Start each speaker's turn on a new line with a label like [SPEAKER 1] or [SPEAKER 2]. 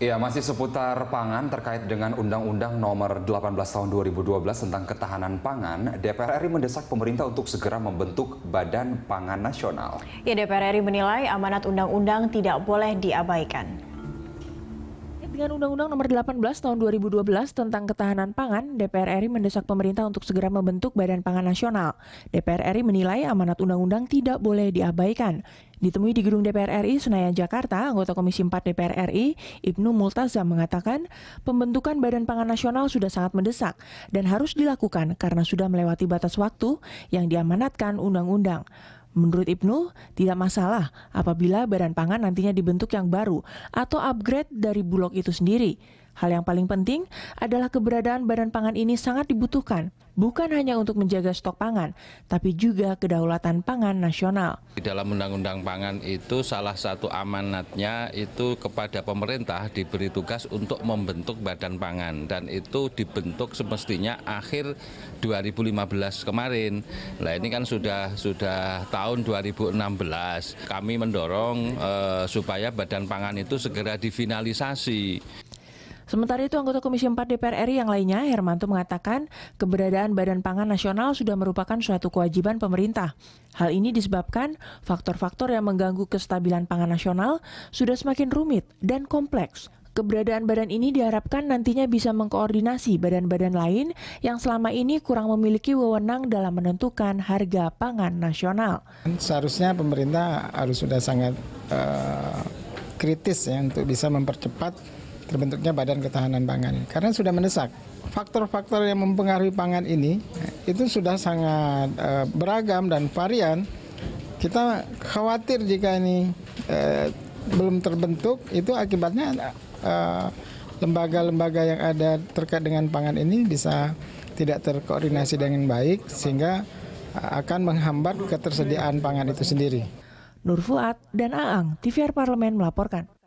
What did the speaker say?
[SPEAKER 1] Ya, masih seputar pangan terkait dengan Undang-Undang Nomor 18 Tahun 2012 tentang ketahanan pangan, DPR RI mendesak pemerintah untuk segera membentuk Badan Pangan Nasional.
[SPEAKER 2] Ya, DPR RI menilai amanat undang-undang tidak boleh diabaikan dengan Undang-Undang Nomor 18 Tahun 2012 tentang Ketahanan Pangan, DPR RI mendesak pemerintah untuk segera membentuk Badan Pangan Nasional. DPR RI menilai amanat undang-undang tidak boleh diabaikan. Ditemui di gedung DPR RI Senayan Jakarta, anggota Komisi 4 DPR RI, Ibnu Multazam mengatakan, pembentukan Badan Pangan Nasional sudah sangat mendesak dan harus dilakukan karena sudah melewati batas waktu yang diamanatkan undang-undang. Menurut Ibnu, tidak masalah apabila badan pangan nantinya dibentuk yang baru atau upgrade dari Bulog itu sendiri. Hal yang paling penting adalah keberadaan badan pangan ini sangat dibutuhkan, bukan hanya untuk menjaga stok pangan, tapi juga kedaulatan pangan nasional.
[SPEAKER 1] Di dalam Undang-Undang Pangan itu salah satu amanatnya itu kepada pemerintah diberi tugas untuk membentuk badan pangan dan itu dibentuk semestinya akhir 2015 kemarin. Nah ini kan sudah sudah tahun 2016. Kami mendorong eh, supaya badan pangan itu segera difinalisasi.
[SPEAKER 2] Sementara itu anggota Komisi 4 DPR RI yang lainnya Hermanto mengatakan keberadaan Badan Pangan Nasional sudah merupakan suatu kewajiban pemerintah. Hal ini disebabkan faktor-faktor yang mengganggu kestabilan pangan nasional sudah semakin rumit dan kompleks Keberadaan badan ini diharapkan nantinya bisa mengkoordinasi badan-badan lain yang selama ini kurang memiliki wewenang dalam menentukan harga pangan nasional.
[SPEAKER 3] Seharusnya pemerintah harus sudah sangat uh, kritis ya untuk bisa mempercepat terbentuknya Badan Ketahanan Pangan karena sudah mendesak. Faktor-faktor yang mempengaruhi pangan ini eh, itu sudah sangat e, beragam dan varian. Kita khawatir jika ini e, belum terbentuk itu akibatnya lembaga-lembaga yang ada terkait dengan pangan ini bisa tidak terkoordinasi dengan baik sehingga akan menghambat ketersediaan pangan itu sendiri.
[SPEAKER 2] Nur Fuad dan Aang, TVR Parlemen melaporkan.